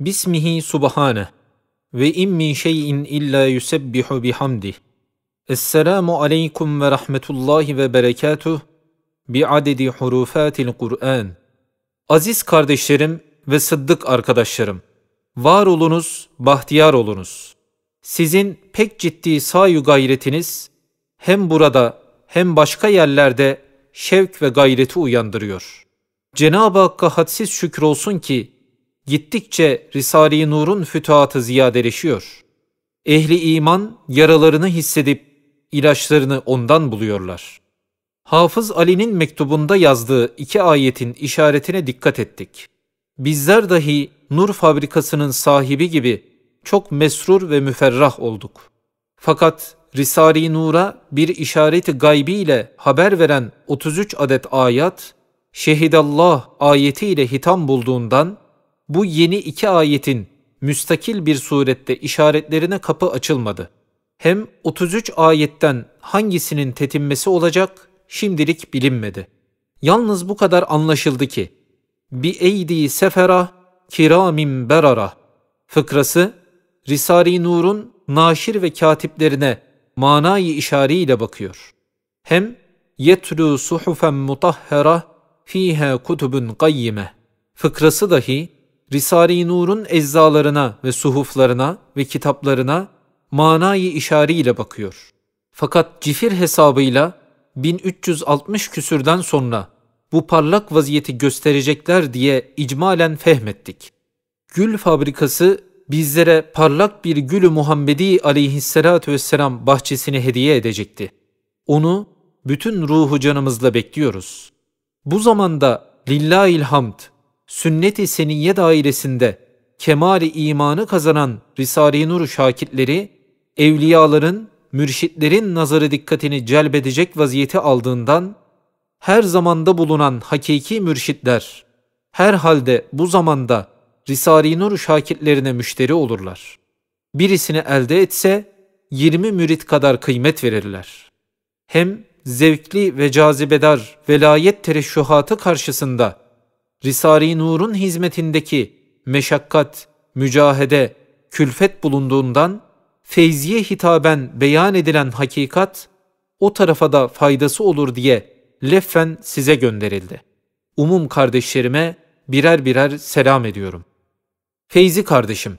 Bismihi subhane ve in min şeyin illa yusebbihu bihamdih. Esselamu aleykum ve rahmetullahi ve berekatuh bi adedi hurufatil Kur'an. Aziz kardeşlerim ve sıddık arkadaşlarım, var olunuz, bahtiyar olunuz. Sizin pek ciddi sayu gayretiniz hem burada hem başka yerlerde şevk ve gayreti uyandırıyor. Cenab-ı Hakk'a hadsiz şükür olsun ki gittikçe Risale-i Nur'un fütuhatı ziyadeleşiyor. Ehli iman yaralarını hissedip ilaçlarını ondan buluyorlar. Hafız Ali'nin mektubunda yazdığı iki ayetin işaretine dikkat ettik. Bizler dahi Nur fabrikasının sahibi gibi çok mesrur ve müferrah olduk. Fakat Risale-i Nur'a bir işareti gaybi ile haber veren 33 adet ayat, Şehidallah ayeti ile hitam bulduğundan bu yeni iki ayetin müstakil bir surette işaretlerine kapı açılmadı. Hem 33 ayetten hangisinin tetinmesi olacak şimdilik bilinmedi. Yalnız bu kadar anlaşıldı ki bi eydi sefera kiramim berara fıkrası Risari Nur'un naşir ve katiplerine manayı işariyle bakıyor. Hem yetru suhufen mutahhera fiha kutubun kayyime fıkrası dahi Risale-i Nur'un eczalarına ve suhuflarına ve kitaplarına manayı işariyle bakıyor. Fakat cifir hesabıyla 1360 küsürden sonra bu parlak vaziyeti gösterecekler diye icmalen fehmettik. Gül fabrikası bizlere parlak bir gülü Muhammedi aleyhissalatu vesselam bahçesini hediye edecekti. Onu bütün ruhu canımızla bekliyoruz. Bu zamanda lillahilhamd sünnet-i seniyye dairesinde kemali imanı kazanan Risale-i Nur şakitleri, evliyaların, mürşitlerin nazarı dikkatini celbedecek vaziyeti aldığından, her zamanda bulunan hakiki mürşitler, her halde bu zamanda Risale-i Nur şakitlerine müşteri olurlar. Birisini elde etse, 20 mürit kadar kıymet verirler. Hem zevkli ve cazibedar velayet tereşşuhatı karşısında Risale-i Nur'un hizmetindeki meşakkat, mücahede, külfet bulunduğundan feyziye hitaben beyan edilen hakikat o tarafa da faydası olur diye leffen size gönderildi. Umum kardeşlerime birer birer selam ediyorum. Feyzi kardeşim,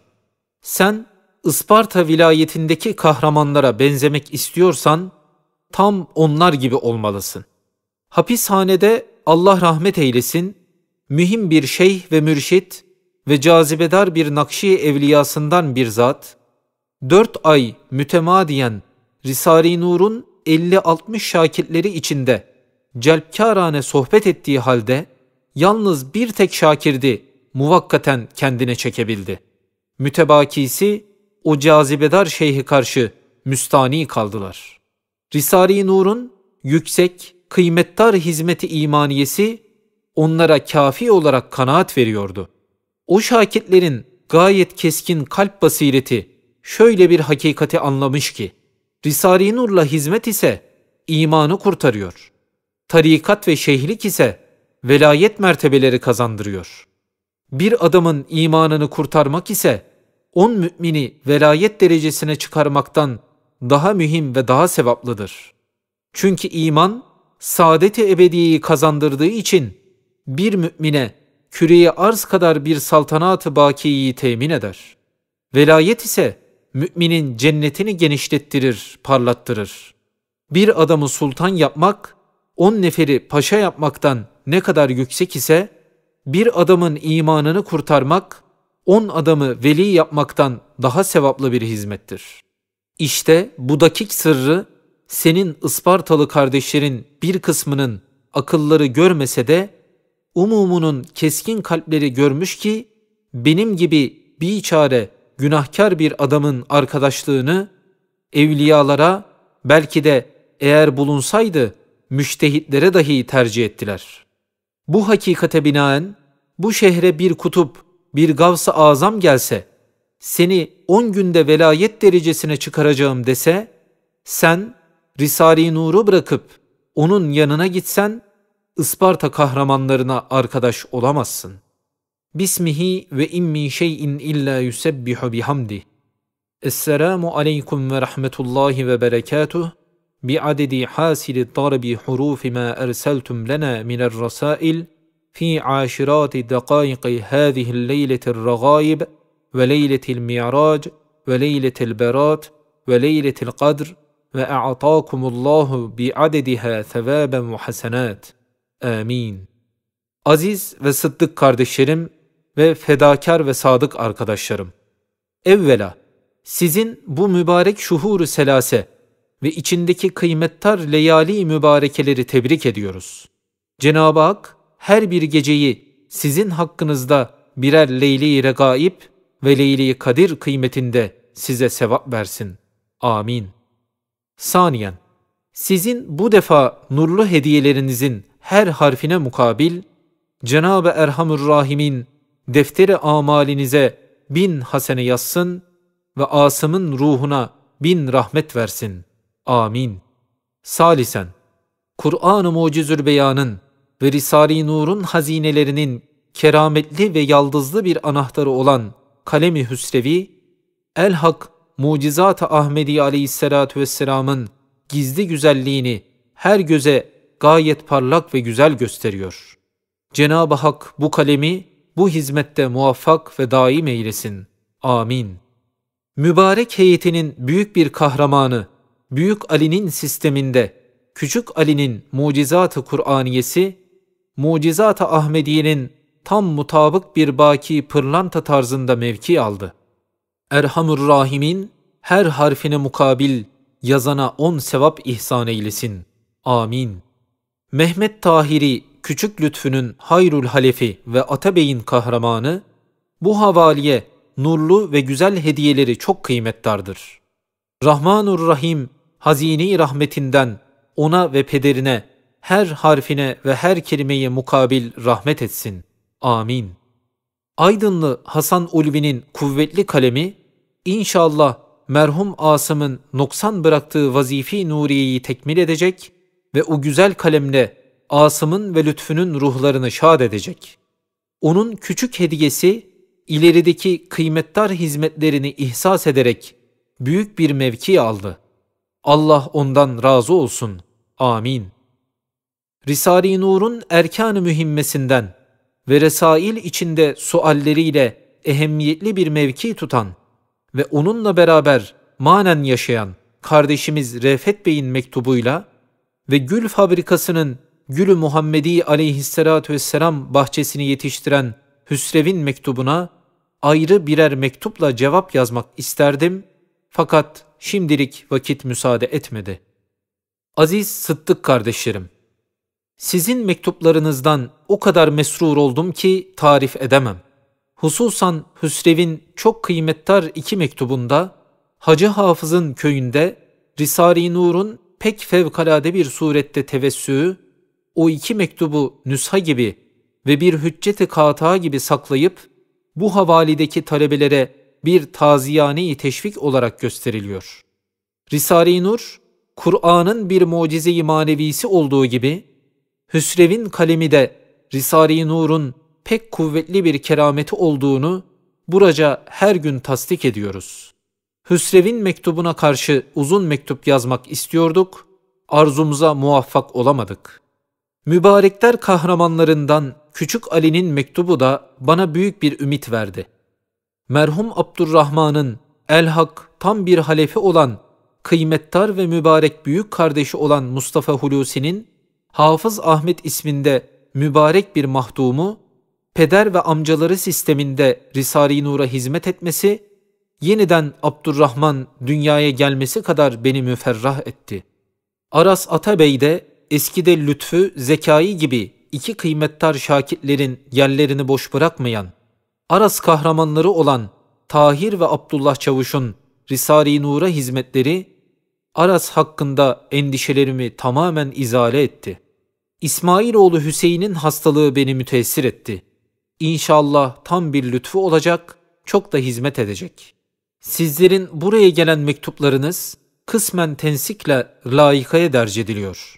sen Isparta vilayetindeki kahramanlara benzemek istiyorsan tam onlar gibi olmalısın. Hapishanede Allah rahmet eylesin mühim bir şeyh ve mürşit ve cazibedar bir nakşi evliyasından bir zat, dört ay mütemadiyen Risale-i Nur'un 50-60 şakirtleri içinde celpkarane sohbet ettiği halde yalnız bir tek şakirdi muvakkaten kendine çekebildi. Mütebakisi o cazibedar şeyhi karşı müstani kaldılar. Risale-i Nur'un yüksek, kıymettar hizmeti imaniyesi onlara kafi olarak kanaat veriyordu. O şakitlerin gayet keskin kalp basireti şöyle bir hakikati anlamış ki, Risale-i Nur'la hizmet ise imanı kurtarıyor. Tarikat ve şeyhlik ise velayet mertebeleri kazandırıyor. Bir adamın imanını kurtarmak ise on mümini velayet derecesine çıkarmaktan daha mühim ve daha sevaplıdır. Çünkü iman saadeti ebediyeyi kazandırdığı için bir mümine küreyi arz kadar bir saltanatı bakiyi temin eder. Velayet ise müminin cennetini genişlettirir, parlattırır. Bir adamı sultan yapmak, on neferi paşa yapmaktan ne kadar yüksek ise, bir adamın imanını kurtarmak, on adamı veli yapmaktan daha sevaplı bir hizmettir. İşte bu dakik sırrı senin Ispartalı kardeşlerin bir kısmının akılları görmese de umumunun keskin kalpleri görmüş ki benim gibi bir çare, günahkar bir adamın arkadaşlığını evliyalara belki de eğer bulunsaydı müştehitlere dahi tercih ettiler. Bu hakikate binaen bu şehre bir kutup, bir gavs-ı azam gelse, seni on günde velayet derecesine çıkaracağım dese, sen Risale-i Nur'u bırakıp onun yanına gitsen Isparta kahramanlarına arkadaş olamazsın. Bismihi ve immi şeyin illa yusebbihu bihamdi. Esselamu aleykum ve rahmetullahi ve berekatuh. بعدد حاسل طرب حروف ما أرسلتم لنا من الرسائل في عاشرات دقائق هذه الليلة الرغائب وليلة المعراج وليلة البرات وليلة القدر وأعطاكم الله بعددها ثوابا وحسنات Amin. Aziz ve sıddık kardeşlerim ve fedakar ve sadık arkadaşlarım. Evvela sizin bu mübarek şuhuru selase ve içindeki kıymettar leyali mübarekeleri tebrik ediyoruz. Cenab-ı Hak her bir geceyi sizin hakkınızda birer leyli regaib ve leyli kadir kıymetinde size sevap versin. Amin. Saniyen, sizin bu defa nurlu hediyelerinizin her harfine mukabil Cenab-ı Erhamur Rahim'in defteri amalinize bin hasene yazsın ve Asım'ın ruhuna bin rahmet versin. Amin. Salisen, Kur'an-ı Mucizül Beyan'ın ve Risale-i Nur'un hazinelerinin kerametli ve yaldızlı bir anahtarı olan Kalemi Hüsrevi, El-Hak Mucizat-ı Ahmedi Aleyhisselatü Vesselam'ın gizli güzelliğini her göze gayet parlak ve güzel gösteriyor. Cenab-ı Hak bu kalemi bu hizmette muvaffak ve daim eylesin. Amin. Mübarek heyetinin büyük bir kahramanı, Büyük Ali'nin sisteminde Küçük Ali'nin mucizatı Kur'aniyesi, mucizat Ahmediye'nin tam mutabık bir baki pırlanta tarzında mevki aldı. Erhamur Rahim'in her harfine mukabil yazana on sevap ihsan eylesin. Amin. Mehmet Tahiri, Küçük Lütfü'nün Hayrül Halefi ve Atabey'in kahramanı, bu havaliye nurlu ve güzel hediyeleri çok kıymettardır. Rahmanur Rahim, hazini rahmetinden ona ve pederine, her harfine ve her kelimeye mukabil rahmet etsin. Amin. Aydınlı Hasan Ulvi'nin kuvvetli kalemi, inşallah merhum Asım'ın noksan bıraktığı vazifi Nuriye'yi tekmil edecek ve o güzel kalemle Asım'ın ve Lütfü'nün ruhlarını şad edecek. Onun küçük hediyesi ilerideki kıymetdar hizmetlerini ihsas ederek büyük bir mevki aldı. Allah ondan razı olsun. Amin. Risale-i Nur'un erkan-ı mühimmesinden ve resail içinde sualleriyle ehemmiyetli bir mevki tutan ve onunla beraber manen yaşayan kardeşimiz Refet Bey'in mektubuyla ve gül fabrikasının Gülü Muhammedi aleyhissalatü vesselam bahçesini yetiştiren Hüsrev'in mektubuna ayrı birer mektupla cevap yazmak isterdim fakat şimdilik vakit müsaade etmedi. Aziz Sıddık kardeşlerim, sizin mektuplarınızdan o kadar mesrur oldum ki tarif edemem. Hususan Hüsrev'in çok kıymettar iki mektubunda, Hacı Hafız'ın köyünde Risale-i Nur'un pek fevkalade bir surette tevessüğü, o iki mektubu nüsha gibi ve bir hücceti kata gibi saklayıp, bu havalideki talebelere bir taziyane teşvik olarak gösteriliyor. Risale-i Nur, Kur'an'ın bir mucize-i manevisi olduğu gibi, Hüsrev'in kalemi de Risale-i Nur'un pek kuvvetli bir kerameti olduğunu buraca her gün tasdik ediyoruz. Hüsrev'in mektubuna karşı uzun mektup yazmak istiyorduk, arzumuza muvaffak olamadık. Mübarekler kahramanlarından Küçük Ali'nin mektubu da bana büyük bir ümit verdi. Merhum Abdurrahman'ın elhak tam bir halefi olan kıymettar ve mübarek büyük kardeşi olan Mustafa Hulusi'nin Hafız Ahmet isminde mübarek bir mahdumu, peder ve amcaları sisteminde Risale-i Nur'a hizmet etmesi yeniden Abdurrahman dünyaya gelmesi kadar beni müferrah etti. Aras Atabey de eskide lütfü, zekayı gibi iki kıymettar şakitlerin yerlerini boş bırakmayan, Aras kahramanları olan Tahir ve Abdullah Çavuş'un Risale-i Nur'a hizmetleri, Aras hakkında endişelerimi tamamen izale etti. İsmailoğlu Hüseyin'in hastalığı beni müteessir etti. İnşallah tam bir lütfu olacak, çok da hizmet edecek.'' Sizlerin buraya gelen mektuplarınız kısmen tensikle layıkaya derc ediliyor.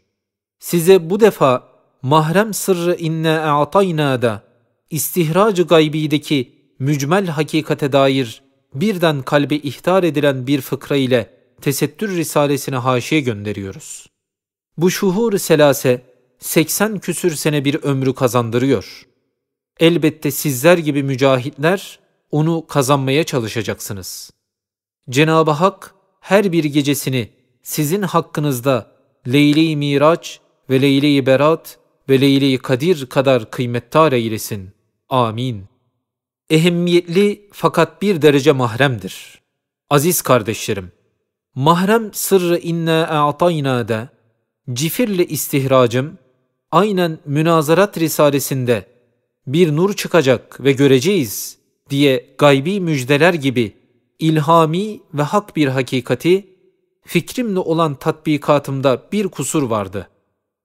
Size bu defa mahrem sırrı inne a'tayna da istihracı gaybideki mücmel hakikate dair birden kalbe ihtar edilen bir fıkra ile tesettür risalesini haşiye gönderiyoruz. Bu şuhur selase 80 küsür sene bir ömrü kazandırıyor. Elbette sizler gibi mücahitler onu kazanmaya çalışacaksınız. Cenab-ı Hak her bir gecesini sizin hakkınızda Leyle-i Miraç ve Leyle-i Berat ve Leyle-i Kadir kadar kıymettar eylesin. Amin. Ehemmiyetli fakat bir derece mahremdir. Aziz kardeşlerim, mahrem sırrı inna a'tayna da cifirle istihracım aynen münazarat risalesinde bir nur çıkacak ve göreceğiz diye gaybi müjdeler gibi ilhami ve hak bir hakikati fikrimle olan tatbikatımda bir kusur vardı.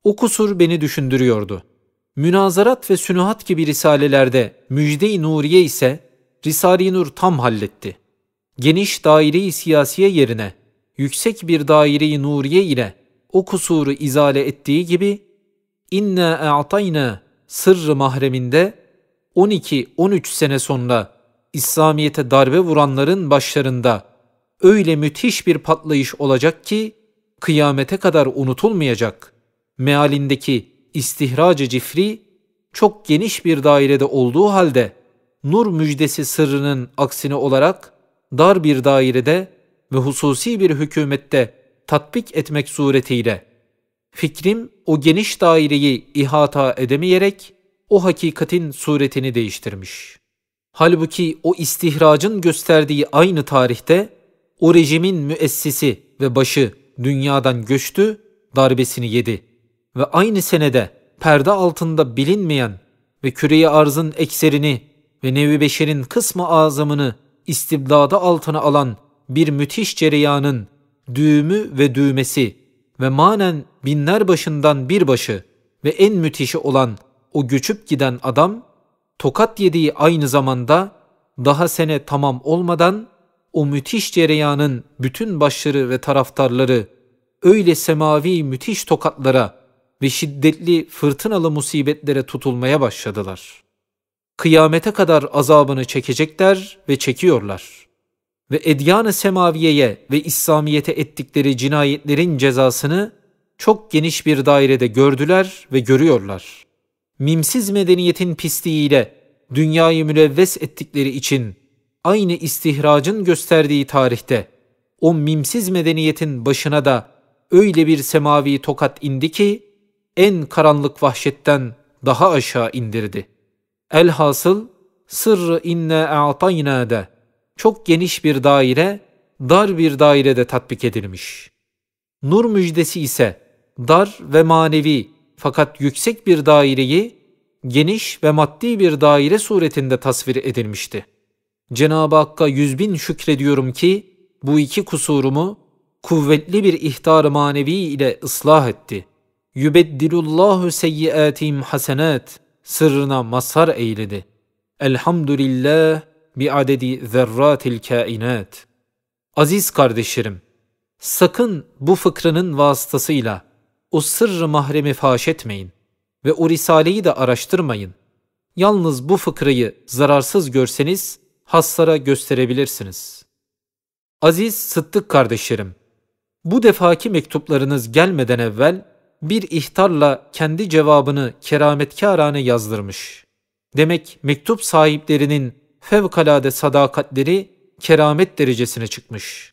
O kusur beni düşündürüyordu. Münazarat ve sünuhat gibi risalelerde müjde-i nuriye ise Risale-i Nur tam halletti. Geniş daire-i siyasiye yerine yüksek bir daire-i nuriye ile o kusuru izale ettiği gibi inna a'tayna sırrı mahreminde 12-13 sene sonra İslamiyet'e darbe vuranların başlarında öyle müthiş bir patlayış olacak ki kıyamete kadar unutulmayacak. Mealindeki istihracı cifri çok geniş bir dairede olduğu halde nur müjdesi sırrının aksine olarak dar bir dairede ve hususi bir hükümette tatbik etmek suretiyle fikrim o geniş daireyi ihata edemeyerek o hakikatin suretini değiştirmiş. Halbuki o istihracın gösterdiği aynı tarihte o rejimin müessisi ve başı dünyadan göçtü, darbesini yedi ve aynı senede perde altında bilinmeyen ve küreye arzın ekserini ve nevi beşerin kısmı azamını istibdada altına alan bir müthiş cereyanın düğümü ve düğmesi ve manen binler başından bir başı ve en müthişi olan o göçüp giden adam tokat yediği aynı zamanda daha sene tamam olmadan o müthiş cereyanın bütün başları ve taraftarları öyle semavi müthiş tokatlara ve şiddetli fırtınalı musibetlere tutulmaya başladılar. Kıyamete kadar azabını çekecekler ve çekiyorlar. Ve edyan-ı semaviyeye ve İslamiyete ettikleri cinayetlerin cezasını çok geniş bir dairede gördüler ve görüyorlar mimsiz medeniyetin pisliğiyle dünyayı mülevves ettikleri için aynı istihracın gösterdiği tarihte o mimsiz medeniyetin başına da öyle bir semavi tokat indi ki en karanlık vahşetten daha aşağı indirdi. Elhasıl sırrı inne a'tayna de çok geniş bir daire, dar bir dairede tatbik edilmiş. Nur müjdesi ise dar ve manevi fakat yüksek bir daireyi geniş ve maddi bir daire suretinde tasvir edilmişti. Cenab-ı Hakk'a yüz bin şükrediyorum ki bu iki kusurumu kuvvetli bir ihtar manevi ile ıslah etti. Yübeddilullahu seyyiatim hasenat sırrına mazhar eyledi. Elhamdülillah bi adedi zerratil kainat. Aziz kardeşlerim, sakın bu fıkranın vasıtasıyla o sırrı mahremi faş etmeyin ve o risaleyi de araştırmayın. Yalnız bu fıkrayı zararsız görseniz hassara gösterebilirsiniz. Aziz Sıddık kardeşlerim, bu defaki mektuplarınız gelmeden evvel bir ihtarla kendi cevabını kerametkârane yazdırmış. Demek mektup sahiplerinin fevkalade sadakatleri keramet derecesine çıkmış.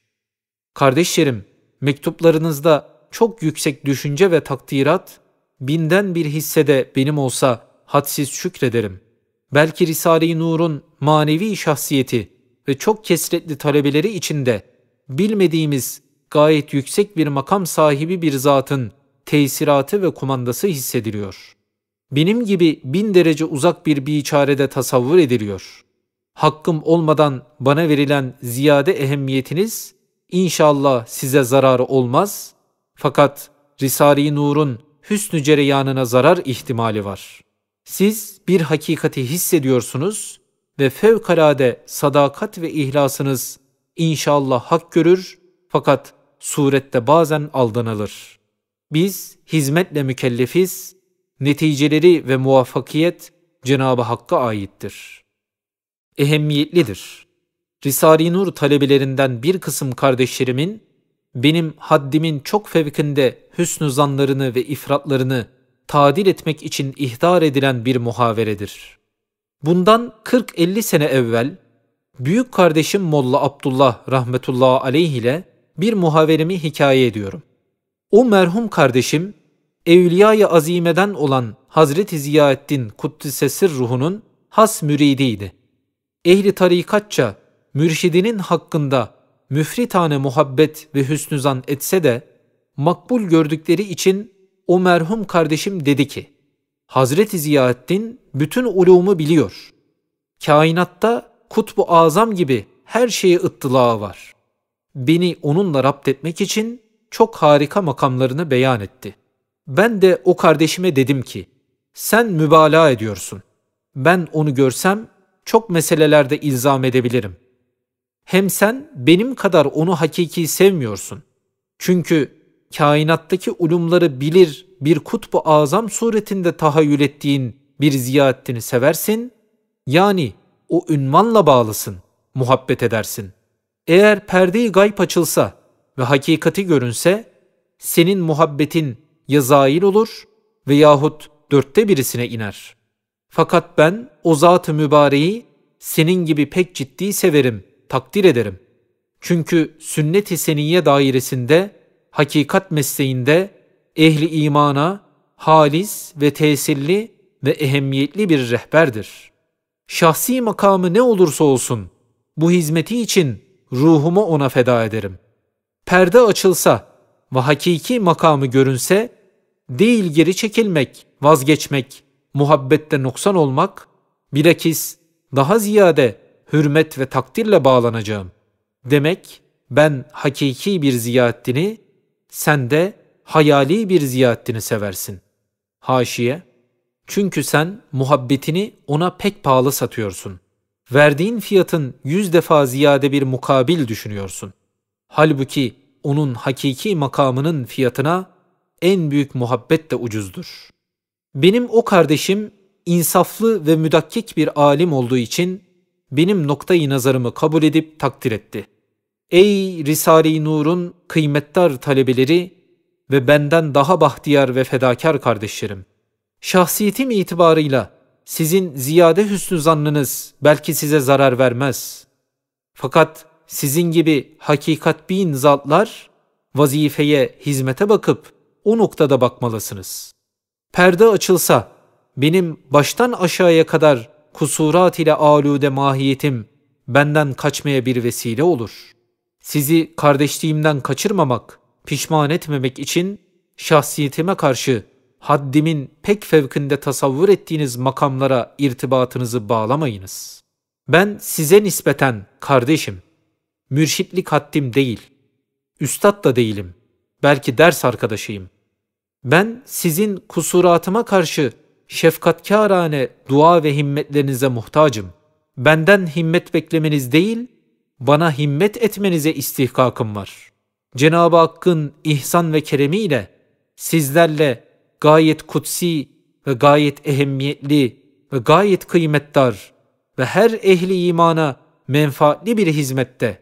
Kardeşlerim, mektuplarınızda çok yüksek düşünce ve takdirat, binden bir hisse de benim olsa hadsiz şükrederim. Belki Risale-i Nur'un manevi şahsiyeti ve çok kesretli talebeleri içinde bilmediğimiz gayet yüksek bir makam sahibi bir zatın tesiratı ve kumandası hissediliyor. Benim gibi bin derece uzak bir biçarede tasavvur ediliyor. Hakkım olmadan bana verilen ziyade ehemmiyetiniz inşallah size zararı olmaz, fakat Risale-i Nur'un hüsnü cereyanına zarar ihtimali var. Siz bir hakikati hissediyorsunuz ve fevkalade sadakat ve ihlasınız inşallah hak görür fakat surette bazen aldanılır. Biz hizmetle mükellefiz, neticeleri ve muvaffakiyet Cenab-ı Hakk'a aittir. Ehemmiyetlidir. Risale-i Nur talebelerinden bir kısım kardeşlerimin benim haddimin çok fevkinde hüsnü zanlarını ve ifratlarını tadil etmek için ihdar edilen bir muhaveredir. Bundan 40-50 sene evvel büyük kardeşim Molla Abdullah rahmetullah aleyh ile bir muhaveremi hikaye ediyorum. O merhum kardeşim Evliya-i Azime'den olan Hazreti Ziyaeddin Kuddisesir ruhunun has müridiydi. Ehli tarikatça mürşidinin hakkında müfritane muhabbet ve hüsnü zan etse de makbul gördükleri için o merhum kardeşim dedi ki Hazreti Ziyaettin bütün ulumu biliyor. Kainatta kutbu azam gibi her şeye ıttılağı var. Beni onunla rapt etmek için çok harika makamlarını beyan etti. Ben de o kardeşime dedim ki, sen mübalağa ediyorsun. Ben onu görsem çok meselelerde ilzam edebilirim.'' hem sen benim kadar onu hakiki sevmiyorsun. Çünkü kainattaki ulumları bilir bir kutbu azam suretinde tahayyül ettiğin bir Ziyaettin'i seversin, yani o ünvanla bağlısın, muhabbet edersin. Eğer perdeyi gayb açılsa ve hakikati görünse, senin muhabbetin ya zail olur veyahut dörtte birisine iner. Fakat ben o zat-ı mübareği senin gibi pek ciddi severim.'' takdir ederim. Çünkü sünnet-i seniye dairesinde, hakikat mesleğinde ehli imana halis ve tesirli ve ehemmiyetli bir rehberdir. Şahsi makamı ne olursa olsun bu hizmeti için ruhumu ona feda ederim. Perde açılsa ve hakiki makamı görünse değil geri çekilmek, vazgeçmek, muhabbette noksan olmak, bilakis daha ziyade hürmet ve takdirle bağlanacağım. Demek ben hakiki bir Ziyaeddin'i, sen de hayali bir Ziyaeddin'i seversin. Haşiye, çünkü sen muhabbetini ona pek pahalı satıyorsun. Verdiğin fiyatın yüz defa ziyade bir mukabil düşünüyorsun. Halbuki onun hakiki makamının fiyatına en büyük muhabbet de ucuzdur. Benim o kardeşim insaflı ve müdakkik bir alim olduğu için benim noktayı nazarımı kabul edip takdir etti. Ey Risale-i Nur'un kıymetdar talebeleri ve benden daha bahtiyar ve fedakar kardeşlerim. Şahsiyetim itibarıyla sizin ziyade hüsnü zannınız belki size zarar vermez. Fakat sizin gibi hakikat bin zatlar vazifeye, hizmete bakıp o noktada bakmalısınız. Perde açılsa benim baştan aşağıya kadar kusurat ile alude mahiyetim benden kaçmaya bir vesile olur. Sizi kardeşliğimden kaçırmamak, pişman etmemek için şahsiyetime karşı haddimin pek fevkinde tasavvur ettiğiniz makamlara irtibatınızı bağlamayınız. Ben size nispeten kardeşim, mürşitlik haddim değil, üstad da değilim, belki ders arkadaşıyım. Ben sizin kusuratıma karşı şefkatkârane dua ve himmetlerinize muhtacım. Benden himmet beklemeniz değil, bana himmet etmenize istihkakım var. Cenab-ı Hakk'ın ihsan ve keremiyle sizlerle gayet kutsi ve gayet ehemmiyetli ve gayet kıymetdar ve her ehli imana menfaatli bir hizmette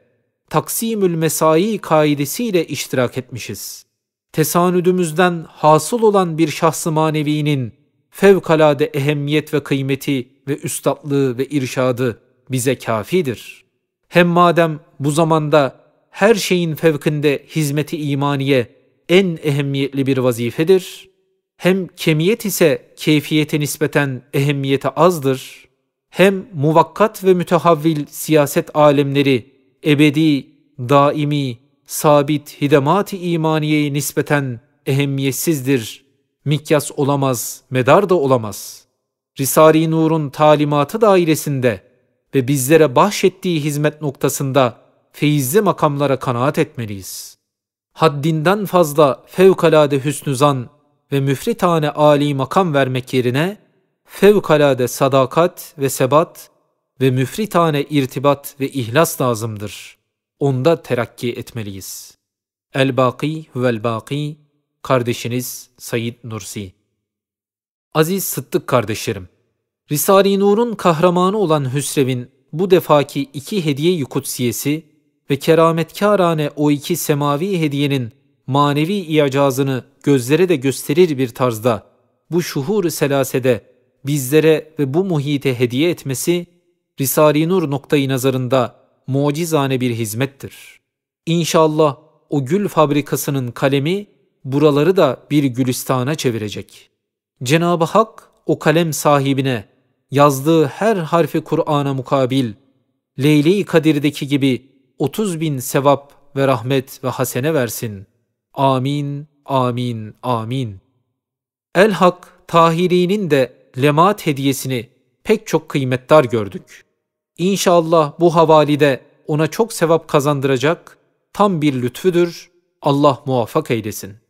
taksimül mesai kaidesiyle iştirak etmişiz. Tesanüdümüzden hasıl olan bir şahsı manevinin fevkalade ehemmiyet ve kıymeti ve üstatlığı ve irşadı bize kafidir. Hem madem bu zamanda her şeyin fevkinde hizmeti imaniye en ehemmiyetli bir vazifedir, hem kemiyet ise keyfiyete nispeten ehemmiyete azdır, hem muvakkat ve mütehavvil siyaset alemleri ebedi, daimi, sabit hidemat-i imaniyeyi nispeten ehemmiyetsizdir mikyas olamaz, medar da olamaz. Risari Nur'un talimatı dairesinde ve bizlere bahşettiği hizmet noktasında feyizli makamlara kanaat etmeliyiz. Haddinden fazla fevkalade hüsnüzan ve müfritane âli makam vermek yerine fevkalade sadakat ve sebat ve müfritane irtibat ve ihlas lazımdır. Onda terakki etmeliyiz. El-Baki huvel-Baki kardeşiniz Said Nursi. Aziz Sıddık kardeşlerim, Risale-i Nur'un kahramanı olan Hüsrev'in bu defaki iki hediye-i kutsiyesi ve kerametkarane o iki semavi hediyenin manevi iyacazını gözlere de gösterir bir tarzda bu şuhur selasede bizlere ve bu muhite hediye etmesi Risale-i Nur noktayı nazarında mucizane bir hizmettir. İnşallah o gül fabrikasının kalemi buraları da bir gülistana çevirecek. Cenab-ı Hak o kalem sahibine yazdığı her harfi Kur'an'a mukabil, Leyle-i Kadir'deki gibi 30 bin sevap ve rahmet ve hasene versin. Amin, amin, amin. El-Hak Tahiri'nin de lemaat hediyesini pek çok kıymetdar gördük. İnşallah bu havalide ona çok sevap kazandıracak tam bir lütfüdür. Allah muvaffak eylesin.